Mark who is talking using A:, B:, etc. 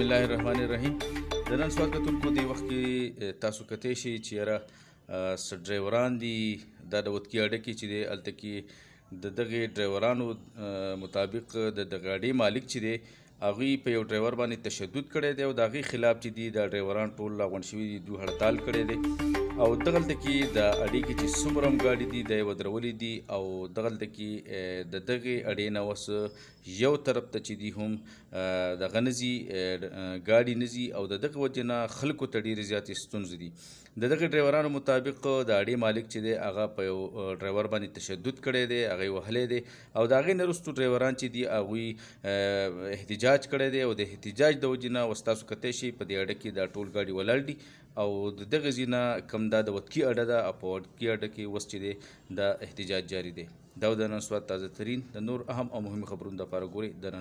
A: بسم الله
B: الرحمن الرحیم د نن سوال کتونکو دی وخت کې تاسو کته شي چې را س ډرایوران دی د دوتکی اړه کې چې د التکی د دغه ډرایورانو مطابق د دغاډي مالک چې دی اغه په یو ډرایور باندې تشدد کړی دی او دغه خلاف چې دی د ډرایوران ټول لاغون شوی دی دوه هړتال کړی دی او دغلته کې د اړیکې چې څومره مګاړي دي د یو درولې دي او دغلته کې د دغه اړې نه وس یو طرف ته چې دی هم د غنزي ګاډي نزي او د دغه وجنه خلکو ته ډېر زیات ستونزې دي د دغه ډرایورانو مطابق د اړې مالک چې دی هغه په یو ډرایور باندې تشدد کړی دی هغه وهلې دی او د هغه نرستو ډرایوران چې دی هغه احتجاج کړی دی او د احتجاج د وجنه وستاسو کته شي په دې اړه کې د ټول ګاډي ولړ دي او دغه ځینه کم دا د وټکی اډه ده او په وټکی اډه کې اوس چې دی دا احتجاج جاري دی دا د نن سوات تازه ترین د نور اهم او مهم خبرونو لپاره ګوري د